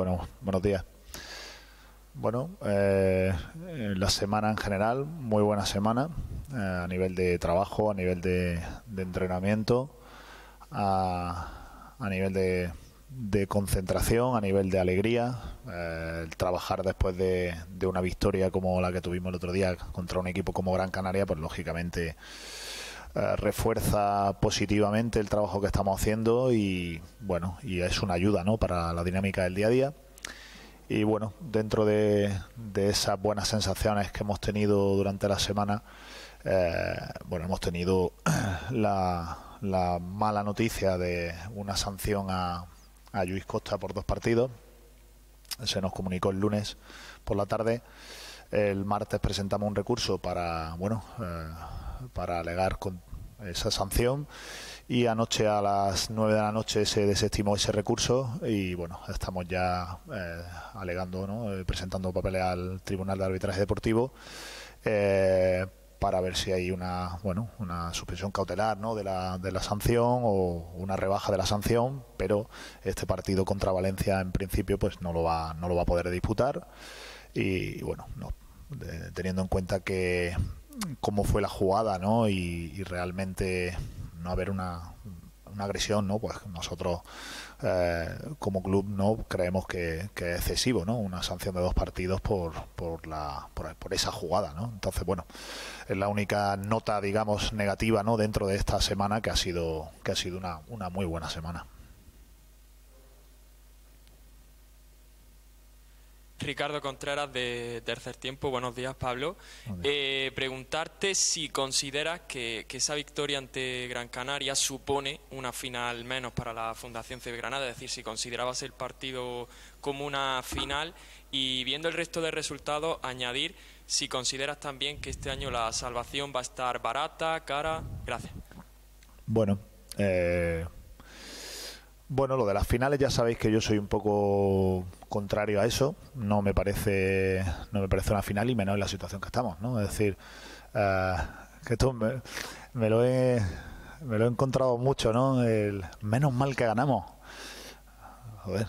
Bueno, buenos días. Bueno, eh, la semana en general, muy buena semana eh, a nivel de trabajo, a nivel de, entrenamiento, a, nivel de, concentración, a nivel de alegría. Eh, trabajar después de, una victoria como la que tuvimos el otro día contra un equipo como Gran Canaria, pues lógicamente eh, refuerza positivamente el trabajo que estamos haciendo y bueno, y es una ayuda ¿no? para la dinámica del día a día. Y bueno, dentro de, de esas buenas sensaciones que hemos tenido durante la semana, eh, bueno, hemos tenido la, mala noticia de una sanción a, a Luis Costa por dos partidos. Se nos comunicó el lunes por la tarde. El martes presentamos un recurso para, bueno, eh, para alegar con esa sanción y anoche a las 9 de la noche se desestimó ese recurso y bueno, estamos ya eh, alegando, ¿no? Eh, presentando papeles al Tribunal de Arbitraje Deportivo eh, para ver si hay una, bueno, una suspensión cautelar ¿no? de, la, de la sanción o una rebaja de la sanción, pero este partido contra Valencia en principio pues no lo va, no lo va a poder disputar y bueno, no, teniendo en cuenta que cómo fue la jugada, ¿no? Y, realmente no haber una, agresión, ¿no? Pues nosotros eh, como club no creemos que, es excesivo, ¿no? Una sanción de dos partidos por, la, por, por, esa jugada, ¿no? Entonces, bueno, es la única nota, digamos, negativa, ¿no? Dentro de esta semana que ha sido, que ha sido una, una muy buena semana. Ricardo Contreras de Tercer Tiempo, buenos días Pablo. Eh, preguntarte si consideras que, esa victoria ante Gran Canaria supone una final menos para la Fundación CB Granada, es decir, si considerabas el partido como una final y viendo el resto de resultados, añadir si consideras también que este año la salvación va a estar barata, cara. Gracias. Bueno, eh, bueno, lo de las finales ya sabéis que yo soy un poco contrario a eso. No me parece, no me parece una final y menos en la situación que estamos, ¿no? Es decir, eh, que esto me, lo he, me lo he encontrado mucho, ¿no? El, menos mal que ganamos.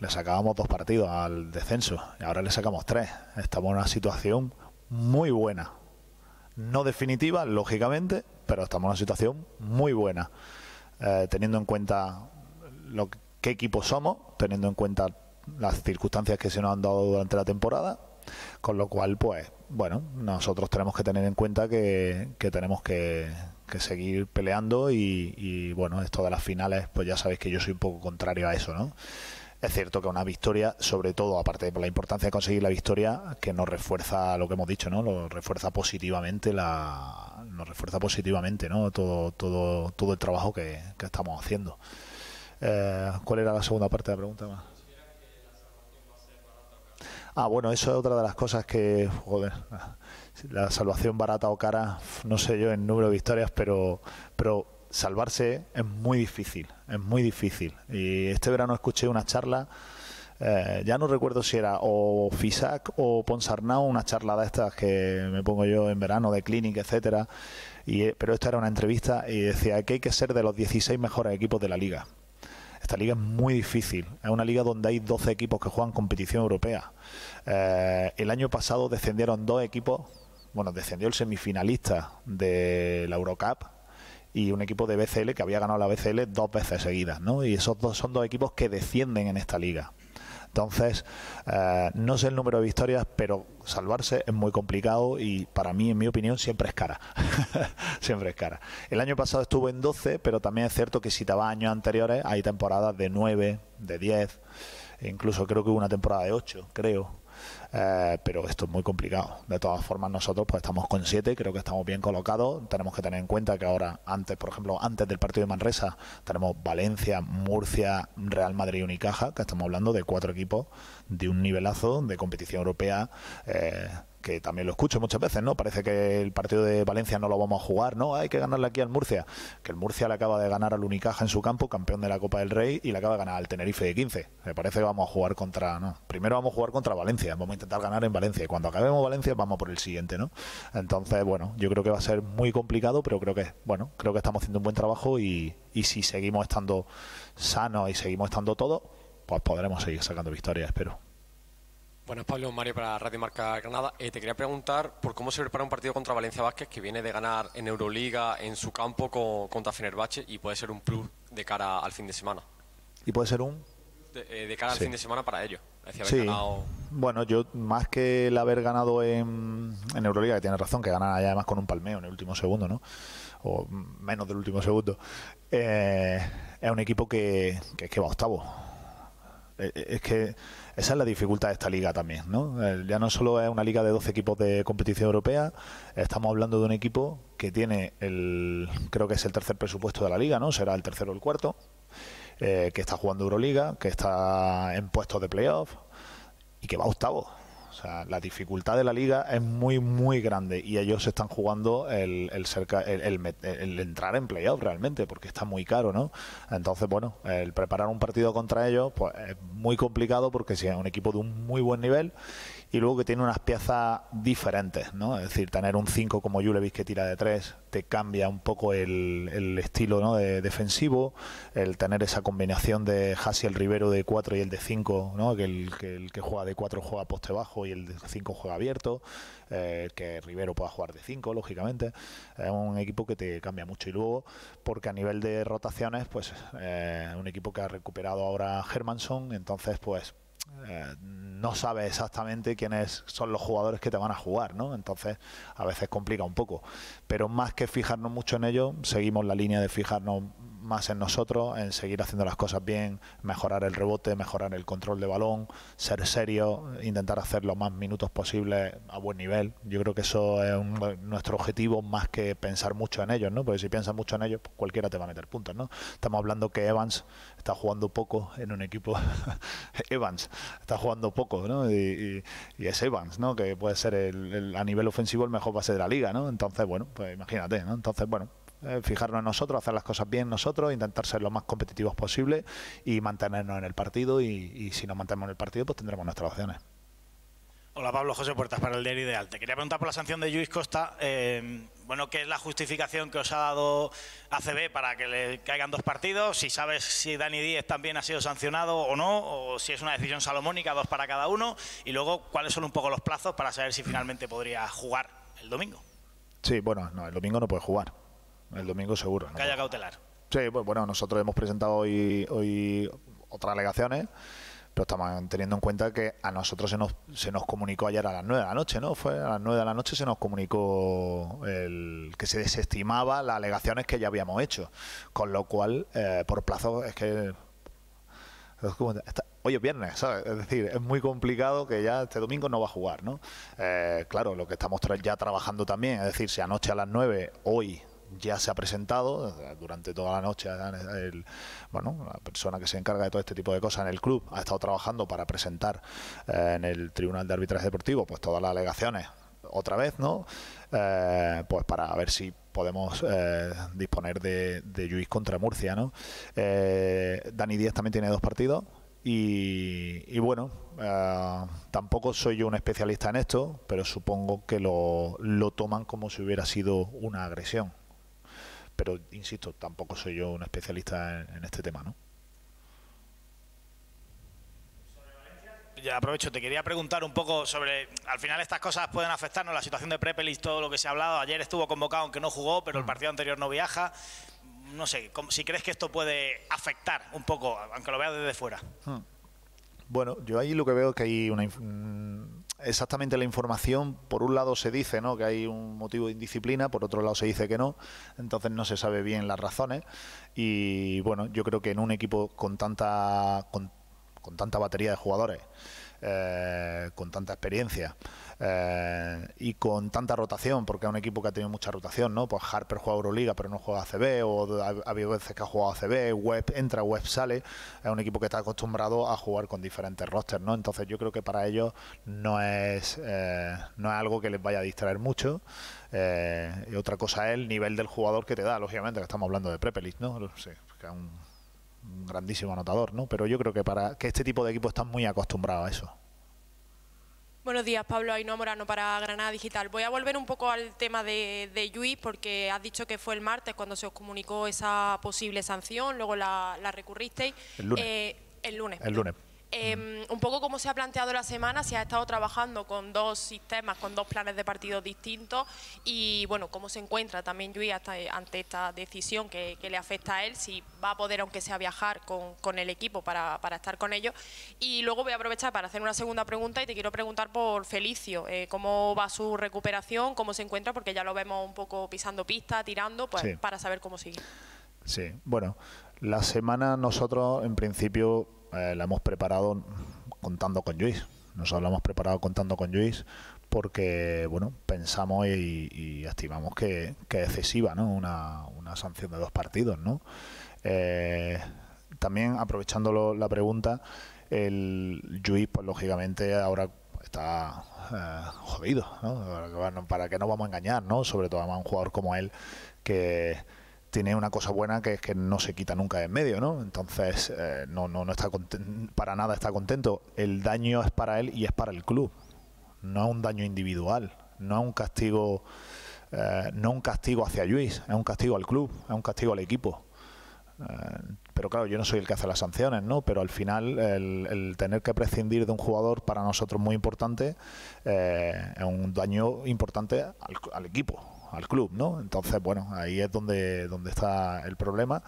le sacábamos dos partidos al descenso y ahora le sacamos tres. Estamos en una situación muy buena. No definitiva, lógicamente, pero estamos en una situación muy buena. Eh, teniendo en cuenta lo que qué equipo somos, teniendo en cuenta las circunstancias que se nos han dado durante la temporada. Con lo cual, pues, bueno, nosotros tenemos que tener en cuenta que, tenemos que, seguir peleando y, bueno, esto de las finales, pues ya sabéis que yo soy un poco contrario a eso, ¿no? Es cierto que una victoria, sobre todo, aparte de la importancia de conseguir la victoria, que nos refuerza lo que hemos dicho, ¿no? Lo refuerza positivamente la nos refuerza positivamente, ¿no? Todo, todo, todo el trabajo que estamos haciendo. Eh, ¿Cuál era la segunda parte de la pregunta? Más? Ah, bueno, eso es otra de las cosas que, joder, la salvación barata o cara, no sé yo en número de victorias, pero, pero salvarse es muy difícil, es muy difícil. Y este verano escuché una charla, eh, ya no recuerdo si era o FISAC o Ponsarnau, una charla de estas que me pongo yo en verano de clinic, etcétera. Eh, pero esta era una entrevista y decía que hay que ser de los 16 mejores equipos de la liga. Esta liga es muy difícil. Es una liga donde hay 12 equipos que juegan competición europea. Eh, el año pasado descendieron dos equipos. Bueno, descendió el semifinalista de la Eurocup y un equipo de BCL que había ganado la BCL dos veces seguidas, ¿no? Y esos dos son dos equipos que descienden en esta liga. Entonces, eh, no sé el número de victorias, pero salvarse es muy complicado y para mí, en mi opinión, siempre es cara. siempre es cara. El año pasado estuvo en 12, pero también es cierto que si te vas años anteriores, hay temporadas de 9, de 10, e incluso creo que hubo una temporada de 8, creo eh, pero esto es muy complicado. De todas formas, nosotros pues estamos con 7, creo que estamos bien colocados. Tenemos que tener en cuenta que ahora, antes, por ejemplo, antes del partido de Manresa, tenemos Valencia, Murcia, Real Madrid y Unicaja, que estamos hablando de cuatro equipos de un nivelazo de competición europea. Eh, que también lo escucho muchas veces, ¿no? Parece que el partido de Valencia no lo vamos a jugar, ¿no? Hay que ganarle aquí al Murcia. Que el Murcia le acaba de ganar al Unicaja en su campo, campeón de la Copa del Rey, y le acaba de ganar al Tenerife de 15. Me parece que vamos a jugar contra, ¿no? Primero vamos a jugar contra Valencia, vamos a intentar ganar en Valencia. Y cuando acabemos Valencia, vamos por el siguiente, ¿no? Entonces, bueno, yo creo que va a ser muy complicado, pero creo que, bueno, creo que estamos haciendo un buen trabajo y, y si seguimos estando sanos y seguimos estando todos, pues podremos seguir sacando victorias, espero. Buenas, Pablo. Mario para Radio Marca Granada. Eh, te quería preguntar por cómo se prepara un partido contra Valencia Vázquez, que viene de ganar en Euroliga en su campo con, contra Fenerbahce y puede ser un plus de cara al fin de semana. ¿Y puede ser un? De, eh, cara al fin de semana para ellos. Bueno, yo más que el haber ganado en, Euroliga, que tiene razón, que ganan allá además con un palmeo en el último segundo, ¿no? O menos del último segundo. Eh, es un equipo que, que es que va octavo. es que esa es la dificultad de esta liga también, ¿no? Ya no solo es una liga de 12 equipos de competición europea, estamos hablando de un equipo que tiene el, creo que es el tercer presupuesto de la liga, ¿no? Será el tercero o el cuarto, eh, que está jugando Euroliga, que está en puestos de playoff y que va octavo. O sea, la dificultad de la liga es muy, muy grande y ellos están jugando el, el, cerca, el, entrar en playoff realmente, porque está muy caro, ¿no? Entonces, bueno, el preparar un partido contra ellos pues, es muy complicado porque si es un equipo de un muy buen nivel y luego que tiene unas piezas diferentes, ¿no? Es decir, tener un 5 como Julevic que tira de 3 te cambia un poco el, el estilo defensivo, el tener esa combinación de Hassi, el Rivero de 4 y el de 5, ¿no? Que el, que juega de 4 juega poste bajo y el de 5 juega abierto, eh, que Rivero pueda jugar de 5, lógicamente, es un equipo que te cambia mucho y luego, porque a nivel de rotaciones, pues eh, un equipo que ha recuperado ahora Hermanson, entonces pues no sabes exactamente quiénes son los jugadores que te van a jugar, ¿no? Entonces, a veces complica un poco. Pero más que fijarnos mucho en ello, seguimos la línea de fijarnos más en nosotros, en seguir haciendo las cosas bien, mejorar el rebote, mejorar el control de balón, ser serio, intentar hacer los más minutos posible a buen nivel. Yo creo que eso es nuestro objetivo más que pensar mucho en ellos, ¿no? Porque si piensas mucho en ellos, pues cualquiera te va a meter puntos, ¿no? Estamos hablando que Evans está jugando poco en un equipo. Evans está jugando poco, ¿no? Y, es Evans, ¿no? Que puede ser el, a nivel ofensivo el mejor base de la liga, ¿no? Entonces, bueno, pues imagínate, Entonces, bueno, eh, fijarnos en nosotros, hacer las cosas bien nosotros, intentar ser lo más competitivos posible y mantenernos en el partido. Y, si nos mantenemos en el partido, pues tendremos nuestras opciones. Hola Pablo José Puertas para el Diario Ideal. Te quería preguntar por la sanción de Luis Costa. Eh, bueno, ¿qué es la justificación que os ha dado ACB para que le caigan dos partidos? Si sabes si Dani Díez también ha sido sancionado o no, o si es una decisión salomónica, dos para cada uno. Y luego, ¿cuáles son un poco los plazos para saber si finalmente podría jugar el domingo? Sí, bueno, no, el domingo no puede jugar. El domingo seguro. ¿no? Calla cautelar. Sí, pues bueno, nosotros hemos presentado hoy, hoy otras alegaciones, pero estamos teniendo en cuenta que a nosotros se nos, comunicó ayer a las 9 de la noche, ¿no? Fue a las nueve de la noche se nos comunicó el que se desestimaba las alegaciones que ya habíamos hecho, con lo cual, eh, por plazo, es que... hoy es viernes, ¿sabes? Es decir, es muy complicado que ya este domingo no va a jugar, ¿no? Eh, claro, lo que estamos ya trabajando también, es decir, si anoche a las 9, hoy ya se ha presentado eh, durante toda la noche. El, bueno, la persona que se encarga de todo este tipo de cosas en el club ha estado trabajando para presentar eh, en el Tribunal de Arbitraje Deportivo pues todas las alegaciones otra vez, ¿no? Eh, pues para ver si podemos disponer de, de contra Murcia, ¿no? Dani Díaz también tiene dos partidos. Y, bueno, tampoco soy yo un especialista en esto, pero supongo que lo, lo toman como si hubiera sido una agresión pero insisto, tampoco soy yo un especialista en, este tema, ¿no? Ya aprovecho, te quería preguntar un poco sobre, al final estas cosas pueden afectarnos, la situación de Prepelis, todo lo que se ha hablado, ayer estuvo convocado aunque no jugó, pero el mm. partido anterior no viaja, no sé, si crees que esto puede afectar un poco, aunque lo veas desde fuera. Hmm. Bueno, yo ahí lo que veo es que hay una, mm, exactamente la información, por un lado se dice ¿no? que hay un motivo de indisciplina, por otro lado se dice que no, entonces no se sabe bien las razones y bueno, yo creo que en un equipo con tanta, con, con tanta batería de jugadores eh, con tanta experiencia eh, y con tanta rotación, porque es un equipo que ha tenido mucha rotación, ¿no? Pues Harper juega Euroliga, pero no juega ACB, o ha, habido veces que ha jugado ACB, Web entra, Web sale. Es un equipo que está acostumbrado a jugar con diferentes rosters, ¿no? Entonces yo creo que para ellos no es, eh, no es algo que les vaya a distraer mucho. y otra cosa es el nivel del jugador que te da, lógicamente, que estamos hablando de Prepelic, ¿no? que es un un grandísimo anotador, ¿no? Pero yo creo que para que este tipo de equipo están muy acostumbrados a eso. Buenos días, Pablo Ainhoa Morano para Granada Digital. Voy a volver un poco al tema de, de porque has dicho que fue el martes cuando se os comunicó esa posible sanción, luego la, recurristeis. Eh, el lunes. El lunes. Em, un poco cómo se ha planteado la semana, ...si ha estado trabajando con dos sistemas, con dos planes de partidos distintos y, bueno, cómo se encuentra también yo eh, ante esta decisión que, le afecta a él, si va a poder, aunque sea viajar con, el equipo para, estar con ellos. Y luego voy a aprovechar para hacer una segunda pregunta y te quiero preguntar por Felicio, eh, cómo va su recuperación, cómo se encuentra, porque ya lo vemos un poco pisando pista, tirando, pues para saber cómo sigue. Sí, bueno, la semana nosotros en principio eh, la hemos preparado contando con Luis. Nos hemos preparado contando con Luis porque, bueno, pensamos y, estimamos que, es excesiva, Una, sanción de dos partidos, ¿no? Eh, también, aprovechando la pregunta, el Luis, pues lógicamente ahora está eh, jodido, ¿no? para que no vamos a engañar, ¿no? Sobre todo a un jugador como él que tiene una cosa buena que es que no se quita nunca en medio, ¿no? Entonces, eh, no, no, no está para nada está contento. El daño es para él y es para el club. No es un daño individual, no es un castigo, eh, no un castigo hacia Luis, es un castigo al club, es un castigo al equipo. Eh, pero claro, yo no soy el que hace las sanciones, ¿no? Pero al final el, tener que prescindir de un jugador para nosotros muy importante es un daño importante al equipo, al club, ¿no? Entonces, bueno, ahí es donde, donde está el problema.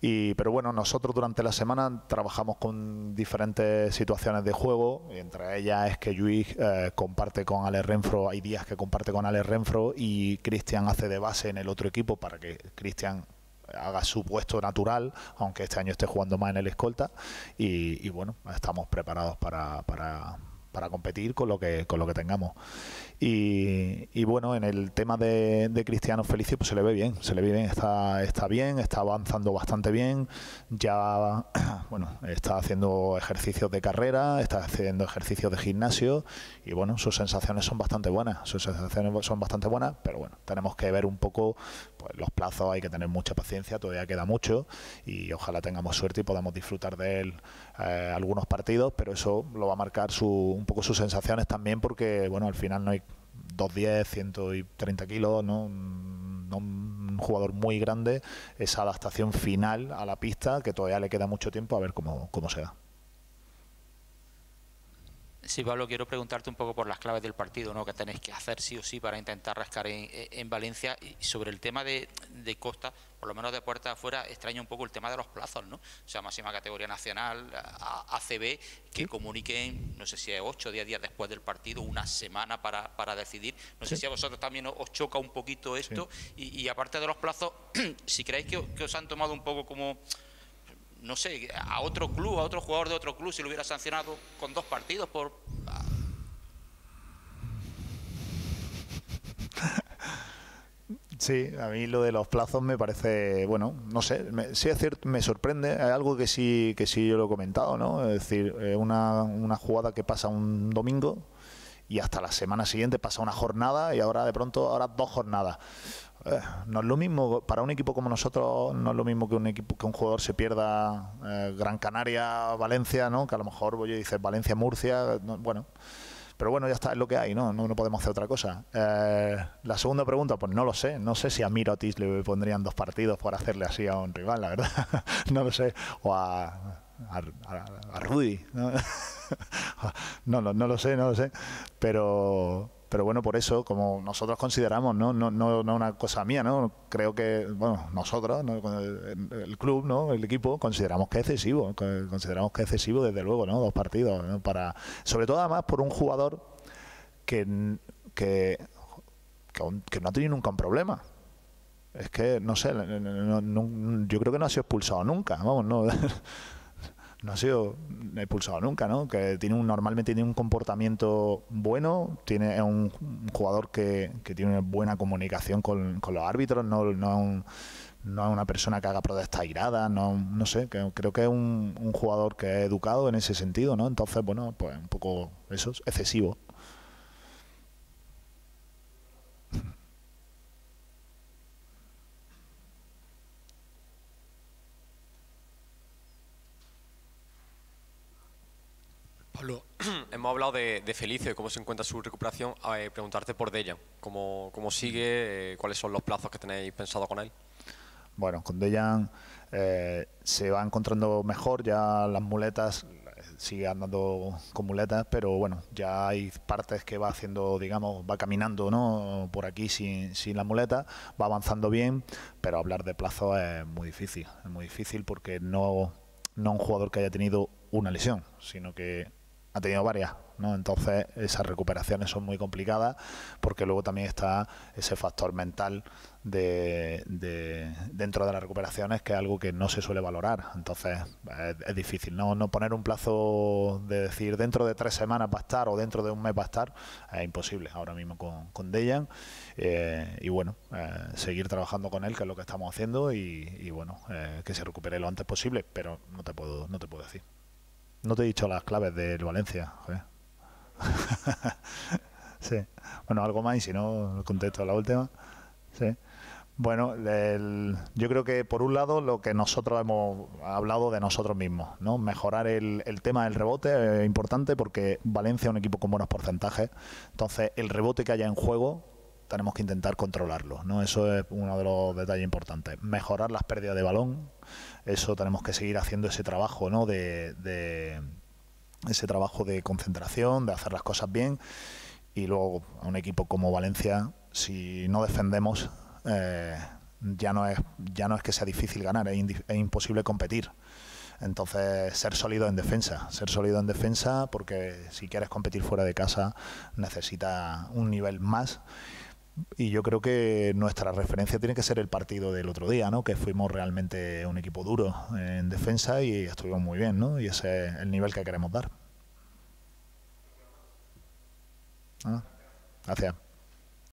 Y, pero bueno, nosotros durante la semana trabajamos con diferentes situaciones de juego, entre ellas es que Luis eh, comparte con Ale Renfro, hay días que comparte con Ale Renfro y Cristian hace de base en el otro equipo para que Cristian haga su puesto natural, aunque este año esté jugando más en el escolta. Y, bueno, estamos preparados para para competir con lo que con lo que tengamos. Y, bueno, en el tema de, Cristiano Felicio, pues se le ve bien, se le ve bien, está, está bien, está avanzando bastante bien, ya bueno, está haciendo ejercicios de carrera, está haciendo ejercicios de gimnasio, y bueno, sus sensaciones son bastante buenas, sus sensaciones son bastante buenas, pero bueno, tenemos que ver un poco pues, los plazos, hay que tener mucha paciencia, todavía queda mucho, y ojalá tengamos suerte y podamos disfrutar de él eh, algunos partidos, pero eso lo va a marcar su un poco sus sensaciones también, porque bueno, al final no hay 2'10, 130 kilos, mm, ¿no? un jugador muy grande, esa adaptación final a la pista, que todavía le queda mucho tiempo a ver cómo, cómo se da. Sí, Pablo, quiero preguntarte un poco por las claves del partido, ¿no? Que tenéis que hacer sí o sí para intentar rascar en, Valencia. Y sobre el tema de, Costa, por lo menos de puerta afuera, extraño un poco el tema de los plazos, ¿no? O sea, máxima categoría nacional, ACB, que comuniquen, no sé si es 8 o 10 días después del partido, una semana para, decidir. No sé si a vosotros también os choca un poquito esto. Y, aparte de los plazos, si creéis que, que os han tomado un poco como no sé, a otro club, a otro jugador de otro club, si lo hubiera sancionado con dos partidos por... Sí, a mí lo de los plazos me parece, bueno, no sé, me, sí es cierto, me sorprende, hay algo que sí, que sí yo lo he comentado, ¿no? Es decir, eh, una, una jugada que pasa un domingo, y hasta la semana siguiente pasa una jornada y ahora de pronto ahora dos jornadas. Eh, no es lo mismo para un equipo como nosotros, no es lo mismo que un equipo que un jugador se pierda eh, Gran Canaria, Valencia, ¿no? Que a lo mejor a dices Valencia, Murcia, bueno. Pero bueno, ya está, es lo que hay, ¿no? No, podemos hacer otra cosa. Eh, la segunda pregunta, pues no lo sé. No sé si a Mirotis le pondrían dos partidos por hacerle así a un rival, la verdad. no lo sé. O a, Rudy. ¿no? No, no, no, lo sé, no lo sé. Pero, pero bueno, por eso, como nosotros consideramos, ¿no? No, no, no una cosa mía, ¿no? Creo que, bueno, nosotros, el, club, ¿no? El equipo, consideramos que es excesivo, consideramos que es excesivo desde luego, ¿no? Dos partidos, Para, sobre todo además por un jugador que, que, que, no ha tenido nunca un problema. Es que, no sé, yo creo que no ha sido expulsado nunca, vamos, no. no ha sido expulsado nunca, ¿no? Que tiene un, normalmente tiene un comportamiento bueno, tiene un, jugador que, que, tiene buena comunicación con, con los árbitros, no, no, es una persona que haga protestas iradas, no, no sé, creo que es un, un jugador que es educado en ese sentido, ¿no? Entonces, bueno, pues un poco eso es excesivo. hemos hablado de, de Felicio y cómo se encuentra su recuperación. preguntarte por Dejan, ¿Cómo, ¿cómo, sigue? Eh, ¿Cuáles son los plazos que tenéis pensado con él? Bueno, con Dejan eh, se va encontrando mejor, ya las muletas, sigue andando con muletas, pero bueno, ya hay partes que va haciendo, digamos, va caminando ¿no? por aquí sin, sin la muleta, va avanzando bien, pero hablar de plazo es muy difícil, es muy difícil porque no, no un jugador que haya tenido una lesión, sino que ha tenido varias. ¿no? Entonces esas recuperaciones son muy complicadas porque luego también está ese factor mental de, dentro de las recuperaciones que es algo que no se suele valorar. Entonces es, difícil ¿no? poner un plazo de decir dentro de tres semanas va a estar o dentro de un mes va a estar. Es imposible ahora mismo con, con Dejan. Eh, y bueno, eh, seguir trabajando con él, que es lo que estamos haciendo, y, bueno, eh, que se recupere lo antes posible, pero no te puedo, no te puedo decir. No te he dicho las claves del Valencia. sí. Bueno, algo más y si no, contesto la última. Sí. Bueno, yo creo que por un lado lo que nosotros hemos hablado de nosotros mismos, ¿no? Mejorar el, el tema del rebote es importante porque Valencia es un equipo con buenos porcentajes. Entonces, el rebote que haya en juego tenemos que intentar controlarlo. ¿no? Eso es uno de los detalles importantes. Mejorar las pérdidas de balón, eso tenemos que seguir haciendo ese trabajo ¿no? de, ese trabajo de concentración, de hacer las cosas bien. Y luego a un equipo como Valencia, si no defendemos, eh, ya, no es, ya no es que sea difícil ganar, es, es imposible competir. Entonces, ser sólido en defensa, ser sólido en defensa porque si quieres competir fuera de casa necesita un nivel más y yo creo que nuestra referencia tiene que ser el partido del otro día, ¿no? Que fuimos realmente un equipo duro en defensa y estuvimos muy bien, ¿no? Y ese es el nivel que queremos dar. Ah, gracias.